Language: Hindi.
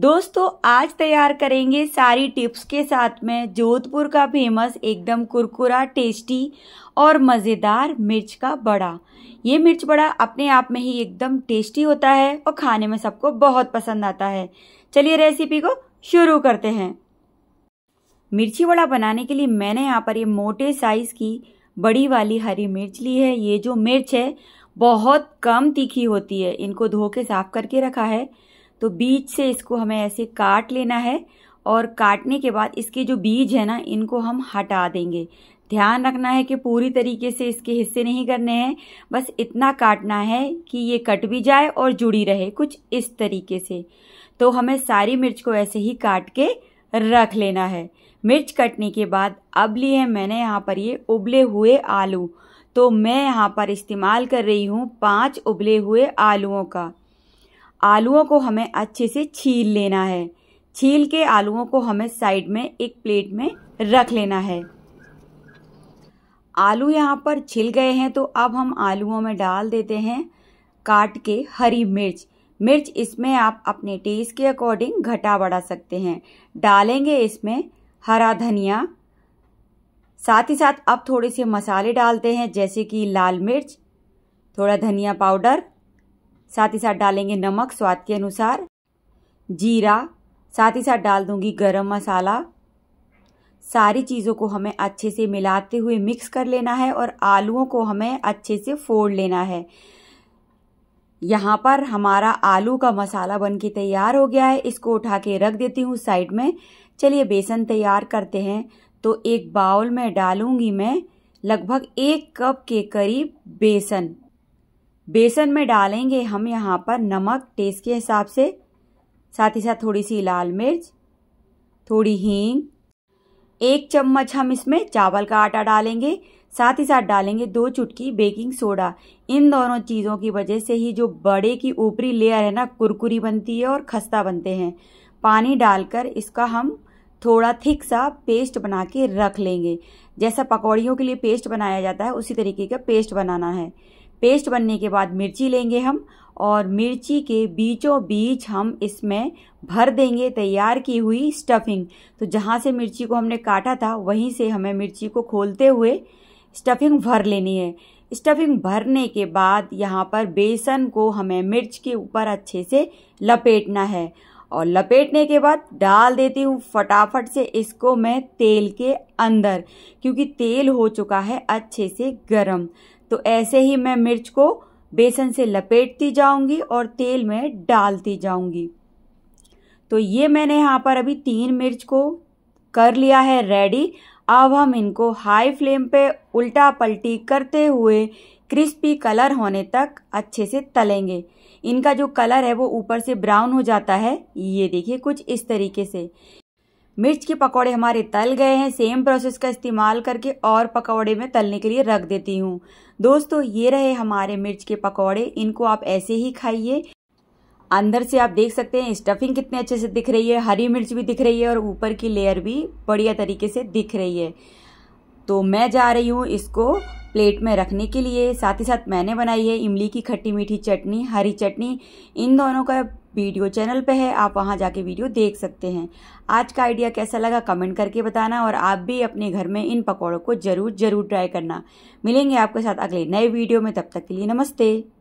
दोस्तों आज तैयार करेंगे सारी टिप्स के साथ में जोधपुर का फेमस एकदम कुरकुरा टेस्टी और मज़ेदार मिर्च का बड़ा ये मिर्च बड़ा अपने आप में ही एकदम टेस्टी होता है और खाने में सबको बहुत पसंद आता है चलिए रेसिपी को शुरू करते हैं मिर्ची बड़ा बनाने के लिए मैंने यहाँ पर ये मोटे साइज़ की बड़ी वाली हरी मिर्च ली है ये जो मिर्च है बहुत कम तीखी होती है इनको धो के साफ करके रखा है तो बीज से इसको हमें ऐसे काट लेना है और काटने के बाद इसके जो बीज है ना इनको हम हटा देंगे ध्यान रखना है कि पूरी तरीके से इसके हिस्से नहीं करने हैं बस इतना काटना है कि ये कट भी जाए और जुड़ी रहे कुछ इस तरीके से तो हमें सारी मिर्च को ऐसे ही काट के रख लेना है मिर्च कटने के बाद अब लिए है मैंने यहाँ पर ये उबले हुए आलू तो मैं यहाँ पर इस्तेमाल कर रही हूँ पाँच उबले हुए आलुओं का आलूओं को हमें अच्छे से छील लेना है छील के आलूओं को हमें साइड में एक प्लेट में रख लेना है आलू यहाँ पर छिल गए हैं तो अब हम आलूओं में डाल देते हैं काट के हरी मिर्च मिर्च इसमें आप अपने टेस्ट के अकॉर्डिंग घटा बढ़ा सकते हैं डालेंगे इसमें हरा धनिया साथ ही साथ अब थोड़े से मसाले डालते हैं जैसे कि लाल मिर्च थोड़ा धनिया पाउडर साथ ही साथ डालेंगे नमक स्वाद के अनुसार जीरा साथ ही साथ डाल दूंगी गरम मसाला सारी चीज़ों को हमें अच्छे से मिलाते हुए मिक्स कर लेना है और आलूओं को हमें अच्छे से फोड़ लेना है यहाँ पर हमारा आलू का मसाला बन के तैयार हो गया है इसको उठा के रख देती हूँ साइड में चलिए बेसन तैयार करते हैं तो एक बाउल में डालूंगी मैं लगभग एक कप के करीब बेसन बेसन में डालेंगे हम यहाँ पर नमक टेस्ट के हिसाब से साथ ही साथ थोड़ी सी लाल मिर्च थोड़ी हींग एक चम्मच हम इसमें चावल का आटा डालेंगे साथ ही साथ डालेंगे दो चुटकी बेकिंग सोडा इन दोनों चीज़ों की वजह से ही जो बड़े की ऊपरी लेयर है ना कुरकुरी बनती है और खस्ता बनते हैं पानी डालकर इसका हम थोड़ा थिक सा पेस्ट बना के रख लेंगे जैसा पकौड़ियों के लिए पेस्ट बनाया जाता है उसी तरीके का पेस्ट बनाना है पेस्ट बनने के बाद मिर्ची लेंगे हम और मिर्ची के बीचों बीच हम इसमें भर देंगे तैयार की हुई स्टफिंग तो जहाँ से मिर्ची को हमने काटा था वहीं से हमें मिर्ची को खोलते हुए स्टफिंग भर लेनी है स्टफिंग भरने के बाद यहाँ पर बेसन को हमें मिर्च के ऊपर अच्छे से लपेटना है और लपेटने के बाद डाल देती हूँ फटाफट से इसको मैं तेल के अंदर क्योंकि तेल हो चुका है अच्छे से गर्म तो ऐसे ही मैं मिर्च को बेसन से लपेटती जाऊंगी और तेल में डालती जाऊंगी तो ये मैंने यहाँ पर अभी तीन मिर्च को कर लिया है रेडी अब हम इनको हाई फ्लेम पे उल्टा पलटी करते हुए क्रिस्पी कलर होने तक अच्छे से तलेंगे इनका जो कलर है वो ऊपर से ब्राउन हो जाता है ये देखिए कुछ इस तरीके से मिर्च के पकौड़े हमारे तल गए हैं सेम प्रोसेस का इस्तेमाल करके और पकौड़े में तलने के लिए रख देती हूँ दोस्तों ये रहे हमारे मिर्च के पकौड़े इनको आप ऐसे ही खाइए अंदर से आप देख सकते हैं स्टफिंग कितने अच्छे से दिख रही है हरी मिर्च भी दिख रही है और ऊपर की लेयर भी बढ़िया तरीके से दिख रही है तो मैं जा रही हूँ इसको प्लेट में रखने के लिए साथ ही साथ मैंने बनाई है इमली की खट्टी मीठी चटनी हरी चटनी इन दोनों का वीडियो चैनल पे है आप वहाँ जाके वीडियो देख सकते हैं आज का आइडिया कैसा लगा कमेंट करके बताना और आप भी अपने घर में इन पकौड़ों को ज़रूर ज़रूर ट्राई करना मिलेंगे आपके साथ अगले नए वीडियो में तब तक के लिए नमस्ते